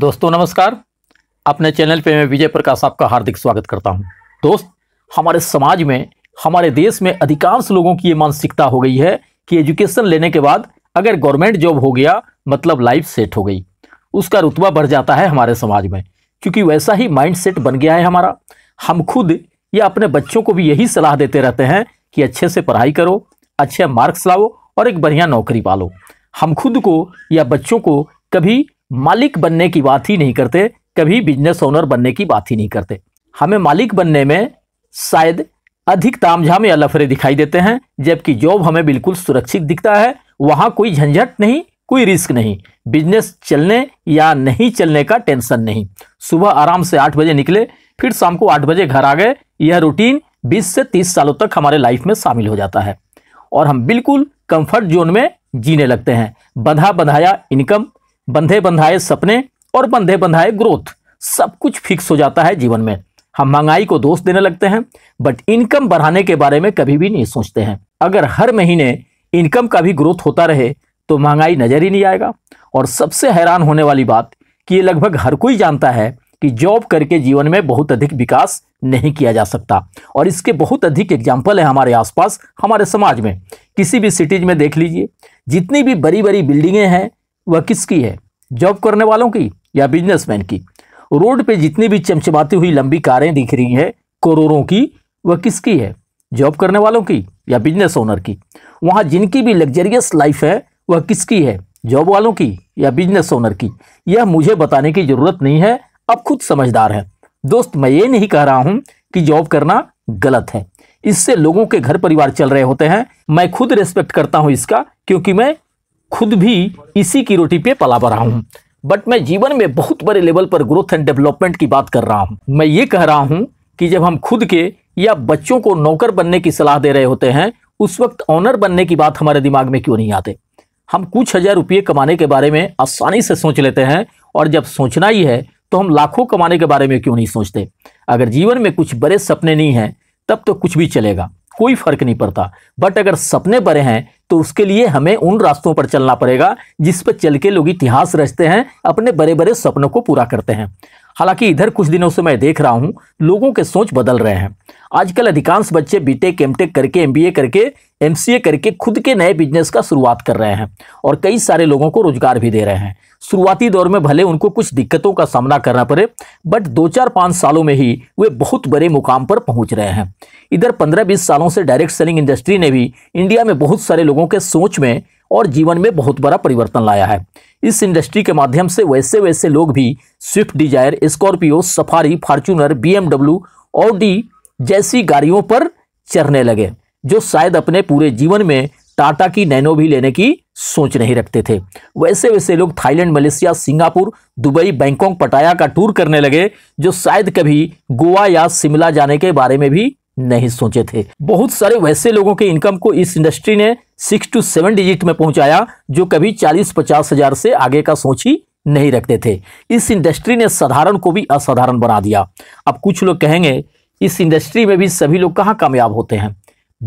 दोस्तों नमस्कार अपने चैनल पे मैं विजय प्रकाश आपका हार्दिक स्वागत करता हूं दोस्त हमारे समाज में हमारे देश में अधिकांश लोगों की ये मानसिकता हो गई है कि एजुकेशन लेने के बाद अगर गवर्नमेंट जॉब हो गया मतलब लाइफ सेट हो गई उसका रुतबा बढ़ जाता है हमारे समाज में क्योंकि वैसा ही माइंड सेट बन गया है हमारा हम खुद या अपने बच्चों को भी यही सलाह देते रहते हैं कि अच्छे से पढ़ाई करो अच्छे मार्क्स लाओ और एक बढ़िया नौकरी पालो हम खुद को या बच्चों को कभी मालिक बनने की बात ही नहीं करते कभी बिजनेस ओनर बनने की बात ही नहीं करते हमें मालिक बनने में शायद अधिक तामझाम या लफड़े दिखाई देते हैं जबकि जॉब हमें बिल्कुल सुरक्षित दिखता है वहाँ कोई झंझट नहीं कोई रिस्क नहीं बिजनेस चलने या नहीं चलने का टेंशन नहीं सुबह आराम से आठ बजे निकले फिर शाम को आठ बजे घर आ गए यह रूटीन बीस से तीस सालों तक हमारे लाइफ में शामिल हो जाता है और हम बिल्कुल कंफर्ट जोन में जीने लगते हैं बंधा बंधाया इनकम बंधे बंधाए सपने और बंधे बंधाए ग्रोथ सब कुछ फिक्स हो जाता है जीवन में हम महंगाई को दोष देने लगते हैं बट इनकम बढ़ाने के बारे में कभी भी नहीं सोचते हैं अगर हर महीने इनकम का भी ग्रोथ होता रहे तो महंगाई नज़र ही नहीं आएगा और सबसे हैरान होने वाली बात कि ये लगभग हर कोई जानता है कि जॉब करके जीवन में बहुत अधिक विकास नहीं किया जा सकता और इसके बहुत अधिक एग्जाम्पल है हमारे आसपास हमारे समाज में किसी भी सिटीज में देख लीजिए जितनी भी बड़ी बड़ी बिल्डिंगें हैं वह किसकी है जॉब करने वालों की या बिजनेसमैन की रोड पे जितनी भी चमचमाती हुई लंबी कारें दिख रही हैं करोड़ों की वह किसकी है जॉब करने वालों की या बिजनेस ओनर की वहाँ जिनकी भी लग्जरियस लाइफ है वह किसकी है जॉब वालों की या बिजनेस ओनर की यह मुझे बताने की ज़रूरत नहीं है अब खुद समझदार है दोस्त मैं ये नहीं कह रहा हूँ कि जॉब करना गलत है इससे लोगों के घर परिवार चल रहे होते हैं मैं खुद रेस्पेक्ट करता हूँ इसका क्योंकि मैं खुद भी इसी की रोटी पे पला रहा हूँ बट मैं जीवन में बहुत बड़े लेवल पर ग्रोथ एंड डेवलपमेंट की बात कर रहा हूँ मैं ये कह रहा हूँ कि जब हम खुद के या बच्चों को नौकर बनने की सलाह दे रहे होते हैं उस वक्त ऑनर बनने की बात हमारे दिमाग में क्यों नहीं आते हम कुछ हज़ार रुपये कमाने के बारे में आसानी से सोच लेते हैं और जब सोचना ही है तो हम लाखों कमाने के बारे में क्यों नहीं सोचते अगर जीवन में कुछ बड़े सपने नहीं हैं तब तो कुछ भी चलेगा कोई फर्क नहीं पड़ता बट अगर सपने बड़े हैं तो उसके लिए हमें उन रास्तों पर चलना पड़ेगा जिस पर चल के लोग इतिहास रचते हैं अपने बड़े बड़े सपनों को पूरा करते हैं हालांकि इधर कुछ दिनों से मैं देख रहा हूं लोगों के सोच बदल रहे हैं आजकल अधिकांश बच्चे बीटेक एमटेक करके एमबीए करके एमसीए करके खुद के नए बिजनेस का शुरुआत कर रहे हैं और कई सारे लोगों को रोजगार भी दे रहे हैं शुरुआती दौर में भले उनको कुछ दिक्कतों का सामना करना पड़े बट दो चार पाँच सालों में ही वे बहुत बड़े मुकाम पर पहुंच रहे हैं इधर पंद्रह बीस सालों से डायरेक्ट सेलिंग इंडस्ट्री ने भी इंडिया में बहुत सारे लोगों के सोच में और जीवन में बहुत बड़ा परिवर्तन लाया है इस इंडस्ट्री के माध्यम से वैसे वैसे लोग भी Swift Dzire Scorpio Safari Fortuner B और डी जैसी गाड़ियों पर चढ़ने लगे जो शायद अपने पूरे जीवन में टाटा की नैनो भी लेने की सोच नहीं रखते थे वैसे वैसे लोग Thailand Malaysia Singapore Dubai Bangkok Pattaya का टूर करने लगे जो शायद कभी गोवा या शिमला जाने के बारे में भी नहीं सोचे थे बहुत सारे वैसे लोगों के इनकम को इस इंडस्ट्री ने सिक्स टू सेवन डिजिट में पहुंचाया जो कभी चालीस पचास हजार से आगे का सोच ही नहीं रखते थे इस इंडस्ट्री ने साधारण को भी असाधारण बना दिया अब कुछ लोग कहेंगे इस इंडस्ट्री में भी सभी लोग कहाँ कामयाब होते हैं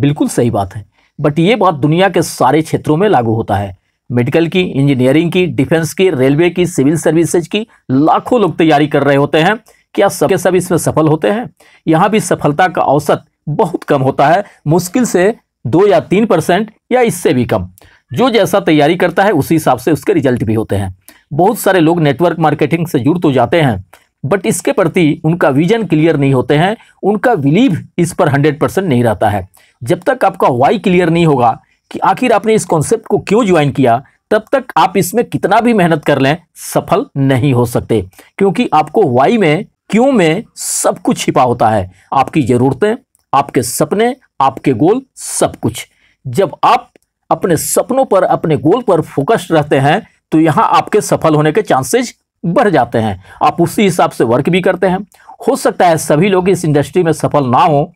बिल्कुल सही बात है बट ये बात दुनिया के सारे क्षेत्रों में लागू होता है मेडिकल की इंजीनियरिंग की डिफेंस की रेलवे की सिविल सर्विसेज की लाखों लोग तैयारी कर रहे होते हैं क्या सबके सब इसमें सफल होते हैं यहाँ भी सफलता का औसत बहुत कम होता है मुश्किल से दो या तीन परसेंट या इससे भी कम जो जैसा तैयारी करता है उसी हिसाब से उसके रिजल्ट भी होते हैं बहुत सारे लोग नेटवर्क मार्केटिंग से जुड़ तो जाते हैं बट इसके प्रति उनका विजन क्लियर नहीं होते हैं उनका बिलीव इस पर हंड्रेड परसेंट नहीं रहता है जब तक आपका वाई क्लियर नहीं होगा कि आखिर आपने इस कॉन्सेप्ट को क्यों ज्वाइन किया तब तक आप इसमें कितना भी मेहनत कर लें सफल नहीं हो सकते क्योंकि आपको वाई में क्यों में सब कुछ छिपा होता है आपकी ज़रूरतें आपके सपने आपके गोल सब कुछ जब आप अपने सपनों पर अपने गोल पर फोकस्ड रहते हैं तो यहां आपके सफल होने के चांसेज बढ़ जाते हैं आप उसी हिसाब से वर्क भी करते हैं हो सकता है सभी लोग इस इंडस्ट्री में सफल ना हो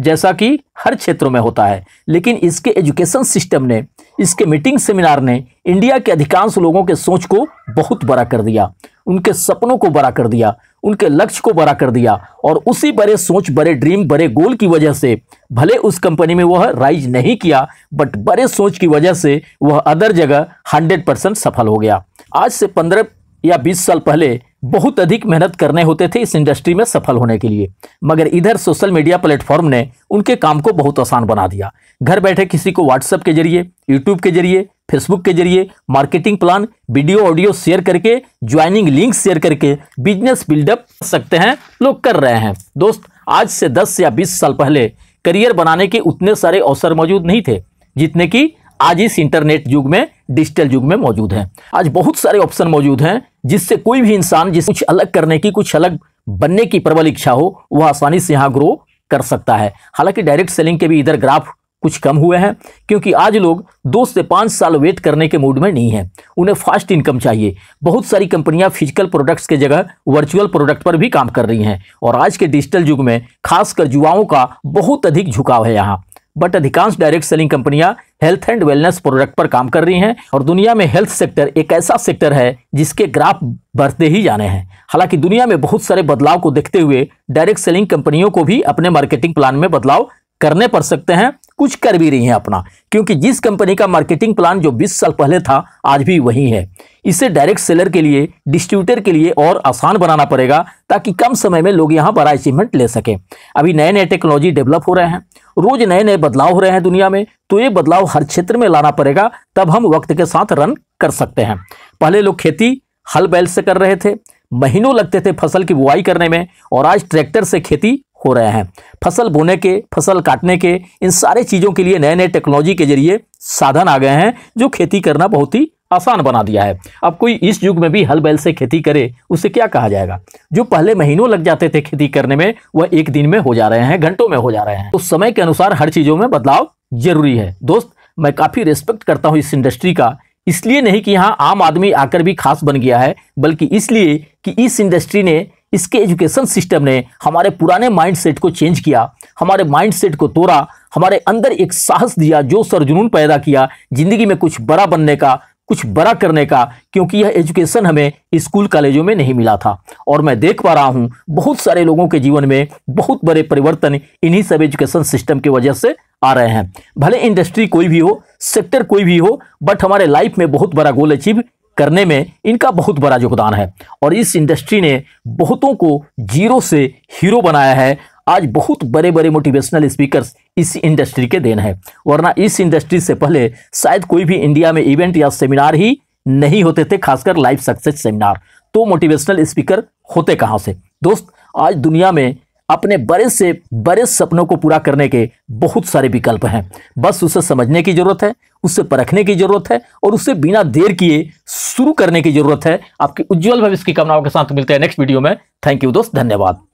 जैसा कि हर क्षेत्रों में होता है लेकिन इसके एजुकेशन सिस्टम ने इसके मीटिंग सेमिनार ने इंडिया के अधिकांश लोगों के सोच को बहुत बड़ा कर दिया उनके सपनों को बड़ा कर दिया उनके लक्ष्य को बड़ा कर दिया और उसी बड़े सोच बड़े ड्रीम बड़े गोल की वजह से भले उस कंपनी में वह राइज नहीं किया बट बड़े सोच की वजह से वह अदर जगह हंड्रेड परसेंट सफल हो गया आज से पंद्रह या 20 साल पहले बहुत अधिक मेहनत करने होते थे इस इंडस्ट्री में सफल होने के लिए मगर इधर सोशल मीडिया प्लेटफॉर्म ने उनके काम को बहुत आसान बना दिया घर बैठे किसी को व्हाट्सएप के जरिए यूट्यूब के जरिए फेसबुक के जरिए marketing plan video audio share करके ज्वाइनिंग लिंक शेयर करके बिजनेस बिल्डअप सकते हैं लोग कर रहे हैं दोस्त आज से दस या बीस साल पहले करियर बनाने के उतने सारे अवसर मौजूद नहीं थे जितने की आज इस इंटरनेट युग में डिजिटल युग में मौजूद हैं आज बहुत सारे ऑप्शन मौजूद हैं जिससे कोई भी इंसान जिस कुछ अलग करने की कुछ अलग बनने की प्रबल इच्छा हो वह आसानी से यहाँ ग्रो कर सकता है हालांकि डायरेक्ट सेलिंग के भी इधर ग्राफ कुछ कम हुए हैं क्योंकि आज लोग दो से पाँच साल वेट करने के मूड में नहीं हैं उन्हें फास्ट इनकम चाहिए बहुत सारी कंपनियां फिजिकल प्रोडक्ट्स के जगह वर्चुअल प्रोडक्ट पर भी काम कर रही हैं और आज के डिजिटल युग में खासकर युवाओं का बहुत अधिक झुकाव है यहाँ बट अधिकांश डायरेक्ट सेलिंग कंपनियां हेल्थ एंड वेलनेस प्रोडक्ट पर काम कर रही हैं और दुनिया में हेल्थ सेक्टर एक ऐसा सेक्टर है जिसके ग्राफ बढ़ते ही जाने हैं हालांकि दुनिया में बहुत सारे बदलाव को देखते हुए डायरेक्ट सेलिंग कंपनियों को भी अपने मार्केटिंग प्लान में बदलाव करने पड़ सकते हैं कुछ कर भी रही हैं अपना क्योंकि जिस कंपनी का मार्केटिंग प्लान जो 20 साल पहले था आज भी वही है इसे डायरेक्ट सेलर के लिए डिस्ट्रीब्यूटर के लिए और आसान बनाना पड़ेगा ताकि कम समय में लोग यहाँ बड़ा अचीवमेंट ले सकें अभी नए नए टेक्नोलॉजी डेवलप हो रहे हैं रोज नए नए बदलाव हो रहे हैं दुनिया में तो ये बदलाव हर क्षेत्र में लाना पड़ेगा तब हम वक्त के साथ रन कर सकते हैं पहले लोग खेती हल बैल से कर रहे थे महीनों लगते थे फसल की बुआई करने में और आज ट्रैक्टर से खेती हो रहे हैं फसल बोने के फसल काटने के इन सारे चीज़ों के लिए नए नए टेक्नोलॉजी के जरिए साधन आ गए हैं जो खेती करना बहुत ही आसान बना दिया है अब कोई इस युग में भी हल बैल से खेती करे उसे क्या कहा जाएगा जो पहले महीनों लग जाते थे खेती करने में वह एक दिन में हो जा रहे हैं घंटों में हो जा रहे हैं तो समय के अनुसार हर चीज़ों में बदलाव जरूरी है दोस्त मैं काफ़ी रिस्पेक्ट करता हूँ इस इंडस्ट्री का इसलिए नहीं कि यहाँ आम आदमी आकर भी खास बन गया है बल्कि इसलिए कि इस इंडस्ट्री ने इसके एजुकेशन सिस्टम ने हमारे पुराने माइंडसेट को चेंज किया हमारे माइंडसेट को तोड़ा हमारे अंदर एक साहस दिया जो सरजुनून पैदा किया ज़िंदगी में कुछ बड़ा बनने का कुछ बड़ा करने का क्योंकि यह एजुकेशन हमें स्कूल कॉलेजों में नहीं मिला था और मैं देख पा रहा हूँ बहुत सारे लोगों के जीवन में बहुत बड़े परिवर्तन इन्हीं सब एजुकेशन सिस्टम की वजह से आ रहे हैं भले इंडस्ट्री कोई भी हो सेक्टर कोई भी हो बट हमारे लाइफ में बहुत बड़ा गोल अचीव करने में इनका बहुत बड़ा योगदान है और इस इंडस्ट्री ने बहुतों को जीरो से हीरो बनाया है आज बहुत बड़े बड़े मोटिवेशनल स्पीकर्स इस इंडस्ट्री के देन है वरना इस इंडस्ट्री से पहले शायद कोई भी इंडिया में इवेंट या सेमिनार ही नहीं होते थे खासकर लाइफ सक्सेस सेमिनार तो मोटिवेशनल स्पीकर होते कहाँ से दोस्त आज दुनिया में अपने बड़े से बड़े सपनों को पूरा करने के बहुत सारे विकल्प हैं बस उसे समझने की ज़रूरत है उसे परखने की ज़रूरत है और उसे बिना देर किए शुरू करने की ज़रूरत है आपके उज्जवल भविष्य की कामनाओं के साथ मिलते हैं नेक्स्ट वीडियो में थैंक यू दोस्त धन्यवाद